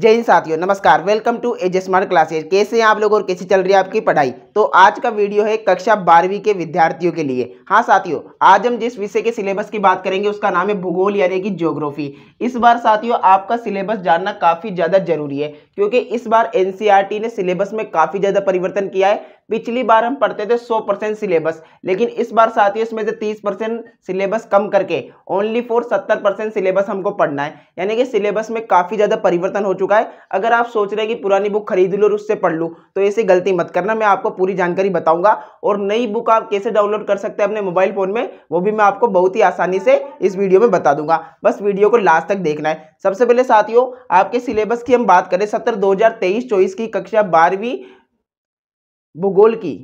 जय हिंद साथियों नमस्कार welcome to Edge Smart Classes कैसे हैं आप लोग और कैसी चल रही है आपकी पढ़ाई तो आज का वीडियो है कक्षा बारहवीं के विद्यार्थियों के लिए हाँ साथियों आज हम जिस विषय के सिलेबस की बात करेंगे उसका नाम है भूगोल यानी कि ज्योग्राफी इस बार साथियों आपका सिलेबस जानना काफ़ी ज़्यादा जरूरी है क्योंकि इस बार एन e ने सिलेबस में काफ़ी ज़्यादा परिवर्तन किया है पिछली बार हम पढ़ते थे 100 परसेंट सिलेबस लेकिन इस बार ही इसमें से 30 परसेंट सिलेबस कम करके ओनली फॉर 70 परसेंट सिलेबस हमको पढ़ना है यानी कि सिलेबस में काफ़ी ज़्यादा परिवर्तन हो चुका है अगर आप सोच रहे हैं कि पुरानी बुक खरीद लो और उससे पढ़ लूँ तो ऐसी गलती मत करना मैं आपको पूरी जानकारी बताऊँगा और नई बुक आप कैसे डाउनलोड कर सकते हैं अपने मोबाइल फ़ोन में वो भी मैं आपको बहुत ही आसानी से इस वीडियो में बता दूंगा बस वीडियो को लास्ट तक देखना है सबसे पहले साथियों आपके सिलेबस की हम बात करें सत्र दो हज़ार की कक्षा बारहवीं भूगोल की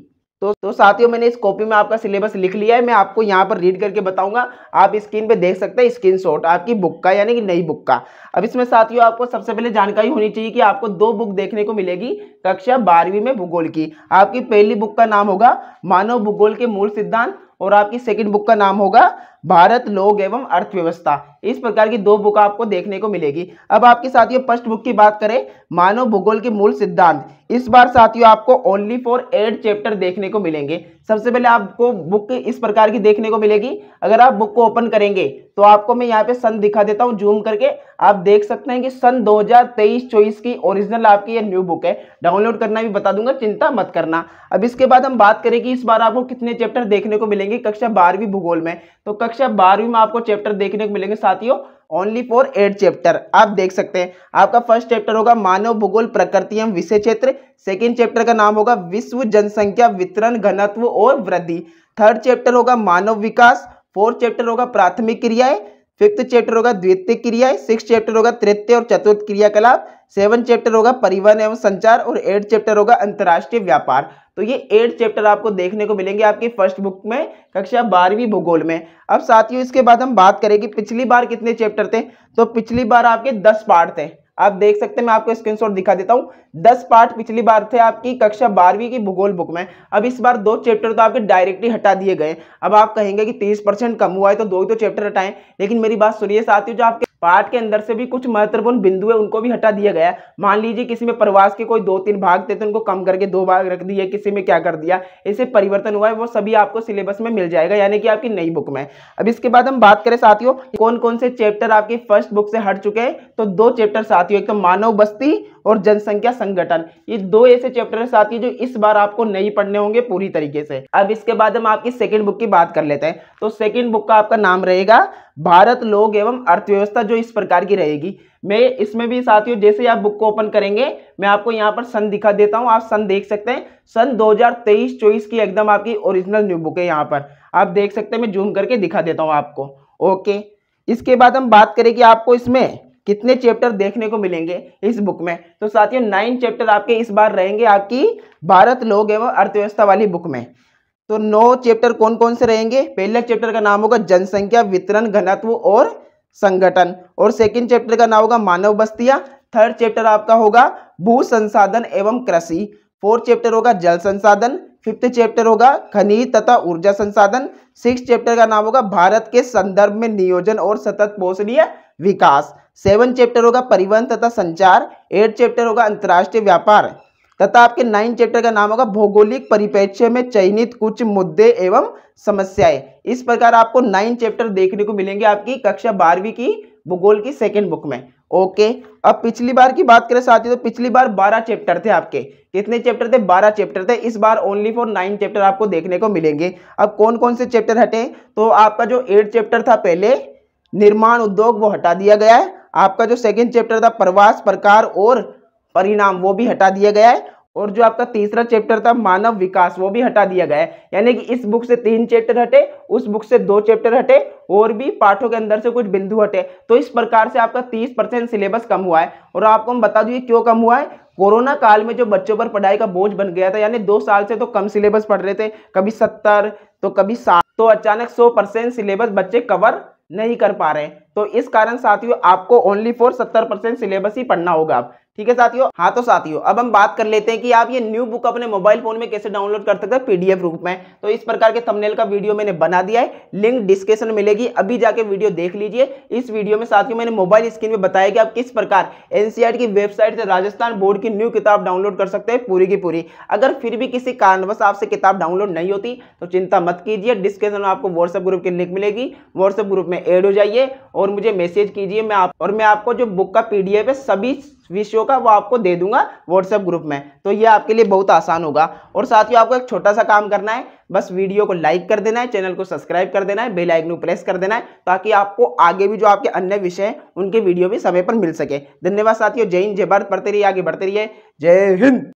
तो तो साथियों मैंने इस कॉपी में आपका सिलेबस लिख लिया है मैं आपको यहाँ पर रीड करके बताऊंगा आप स्क्रीन पे देख सकते हैं स्क्रीनशॉट आपकी बुक का यानी कि नई बुक का अब इसमें साथियों आपको सबसे पहले जानकारी होनी चाहिए कि आपको दो बुक देखने को मिलेगी कक्षा बारहवीं में भूगोल की आपकी पहली बुक का नाम होगा मानव भूगोल के मूल सिद्धांत और आपकी सेकेंड बुक का नाम होगा भारत लोग एवं अर्थव्यवस्था इस प्रकार की दो बुक आपको देखने को मिलेगी अब आपके साथियों फर्स्ट बुक की बात करें मानव भूगोल के मूल सिद्धांत इस बार साथियों आपको ओनली फॉर एड चैप्टर देखने को मिलेंगे सबसे पहले आपको बुक इस प्रकार की देखने को मिलेगी अगर आप बुक को ओपन करेंगे तो आपको मैं यहाँ पे सन दिखा देता हूँ जूम करके आप देख सकते हैं कि सन 2023 हजार की ओरिजिनल आपकी ये न्यू बुक है डाउनलोड करना भी बता दूंगा चिंता मत करना अब इसके बाद हम बात करें कि इस बार आपको कितने चैप्टर देखने को मिलेंगे कक्षा बारहवीं भूगोल में तो कक्षा बारहवीं में आपको चैप्टर देखने को मिलेंगे साथियों ओनली फॉर एट चैप्टर आप देख सकते हैं आपका फर्स्ट चैप्टर होगा मानव भूगोल प्रकृति एवं विषय क्षेत्र सेकेंड चैप्टर का नाम होगा विश्व जनसंख्या वितरण घनत्व और वृद्धि थर्ड चैप्टर होगा मानव विकास फोर्थ चैप्टर होगा प्राथमिक क्रियाएं फिफ्थ चैप्टर होगा द्वितीय क्रिया सिक्स चैप्टर होगा तृतीय और चतुर्थ क्रियाकलाप सेवन चैप्टर होगा परिवहन एवं संचार और एट चैप्टर होगा अंतर्राष्ट्रीय व्यापार तो ये एट चैप्टर आपको देखने को मिलेंगे आपकी फर्स्ट बुक में कक्षा बारहवीं भूगोल में अब साथियों इसके बाद हम बात करेंगे पिछली बार कितने चैप्टर थे तो पिछली बार आपके दस पार्ट थे आप देख सकते हैं मैं आपको स्क्रीनशॉट दिखा देता हूं दस पार्ट पिछली बार थे आपकी कक्षा बारहवीं की भूगोल बुक में अब इस बार दो चैप्टर तो आपके डायरेक्टली हटा दिए गए अब आप कहेंगे कि तीस परसेंट कम हुआ है तो दो ही तो चैप्टर हटाएं लेकिन मेरी बात सुनिए साथियों जो आपके पाठ के अंदर से भी कुछ महत्वपूर्ण बिंदु है उनको भी हटा दिया गया है मान लीजिए किसी में प्रवास के कोई दो तीन भाग थे तो उनको कम करके दो भाग रख दिए किसी में क्या कर दिया इसे परिवर्तन हुआ है वो सभी आपको सिलेबस में मिल जाएगा यानी कि आपकी नई बुक में अब इसके बाद हम बात करें साथियों कौन कौन से चैप्टर आपके फर्स्ट बुक से हट चुके हैं तो दो चैप्टर साथियों एक तो मानव बस्ती और जनसंख्या संगठन ये दो ऐसे चैप्टर है साथियों जो इस बार आपको नहीं पढ़ने होंगे पूरी तरीके से अब इसके बाद हम आपकी सेकेंड बुक की बात कर लेते हैं तो सेकेंड बुक का आपका नाम रहेगा भारत लोग एवं अर्थव्यवस्था जो इस प्रकार की रहेगी मैं इसमें भी साथियों जैसे आप बुक को ओपन करेंगे मैं आपको यहाँ पर सन दिखा देता हूँ आप सन देख सकते हैं सन 2023-24 की एकदम आपकी ओरिजिनल न्यू बुक है यहाँ पर आप देख सकते हैं मैं जूम करके दिखा देता हूँ आपको ओके इसके बाद हम बात करें कि आपको इसमें कितने चैप्टर देखने को मिलेंगे इस बुक में तो साथियों नाइन चैप्टर आपके इस बार रहेंगे आपकी भारत लोग एवं अर्थव्यवस्था वाली बुक में तो नौ चैप्टर कौन कौन से रहेंगे पहला चैप्टर का नाम होगा जनसंख्या वितरण घनत्व और संगठन और सेकंड चैप्टर का नाम होगा मानव बस्तियां थर्ड चैप्टर आपका होगा भू संसाधन एवं कृषि फोर्थ चैप्टर होगा जल संसाधन फिफ्थ चैप्टर होगा खनिज तथा ऊर्जा संसाधन सिक्स चैप्टर का नाम होगा भारत के संदर्भ में नियोजन और सतत पोषणीय विकास सेवन चैप्टर होगा परिवहन तथा संचार एट चैप्टर होगा अंतर्राष्ट्रीय व्यापार तथा आपके नाइन चैप्टर का नाम होगा भौगोलिक परिपेक्ष्य में चयनित कुछ मुद्दे एवं समस्याएं इस प्रकार आपको नाइन चैप्टर देखने को मिलेंगे आपकी कक्षा बारहवीं की भूगोल की सेकेंड बुक में ओके अब पिछली बार की बात करें साथियों तो पिछली बार बारह चैप्टर थे आपके कितने चैप्टर थे बारह चैप्टर थे इस बार ओनली फॉर नाइन चैप्टर आपको देखने को मिलेंगे अब कौन कौन से चैप्टर हटे तो आपका जो एट चैप्टर था पहले निर्माण उद्योग वो हटा दिया गया है आपका जो सेकेंड चैप्टर था प्रवास प्रकार और परिणाम वो भी हटा दिया गया है और जो आपका तीसरा चैप्टर था मानव विकास वो भी हटा दिया गया है यानी कि इस बुक से तीन चैप्टर हटे उस बुक से दो चैप्टर हटे और भी पाठों के अंदर से कुछ बिंदु हटे तो इस प्रकार से आपका तीस परसेंट सिलेबस कम हुआ है और आपको हम बता दूँ क्यों कम हुआ है कोरोना काल में जो बच्चों पर पढ़ाई का बोझ बन गया था यानी दो साल से तो कम सिलेबस पढ़ रहे थे कभी सत्तर तो कभी साठ तो अचानक सौ सिलेबस बच्चे कवर नहीं कर पा रहे तो इस कारण साथियों आपको ओनली फॉर सत्तर परसेंट सिलेबस ही पढ़ना होगा ठीक है साथियों हाँ तो साथियों अब हम बात कर लेते हैं कि आप ये न्यू बुक अपने मोबाइल फोन में कैसे डाउनलोड कर सकते हैं पीडीएफ रूप में तो इस प्रकार के थंबनेल का वीडियो मैंने बना दिया है लिंक डिस्क्रिप्शन मिलेगी अभी जाके वीडियो देख लीजिए इस वीडियो में साथियों मैंने मोबाइल स्क्रीन में बताया कि आप किस प्रकार एनसीआर की वेबसाइट से राजस्थान बोर्ड की न्यू किताब डाउनलोड कर सकते हैं पूरी की पूरी अगर फिर भी किसी कारणवश आपसे किताब डाउनलोड नहीं होती तो चिंता मत कीजिए डिस्क्रिप्शन में आपको व्हाट्सएप ग्रुप की लिंक मिलेगी व्हाट्सएप ग्रुप में एड हो जाइए और और मुझे मैसेज कीजिए मैं आप और मैं आपको जो बुक का पीडीएफ है सभी विषयों का वो आपको दे दूंगा व्हाट्सएप ग्रुप में तो ये आपके लिए बहुत आसान होगा और साथ ही आपको एक छोटा सा काम करना है बस वीडियो को लाइक कर देना है चैनल को सब्सक्राइब कर देना है बेल आइकन प्रेस कर देना है ताकि आपको आगे भी जो आपके अन्य विषय हैं उनके वीडियो भी समय पर मिल सके धन्यवाद साथियों जय हिंद जय भारत पढ़ते रहिए आगे बढ़ते रहिए जय हिंद